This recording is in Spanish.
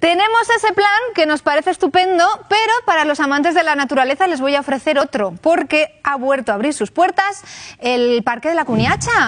Tenemos ese plan que nos parece estupendo, pero para los amantes de la naturaleza les voy a ofrecer otro, porque ha vuelto a abrir sus puertas el Parque de la Cuniacha.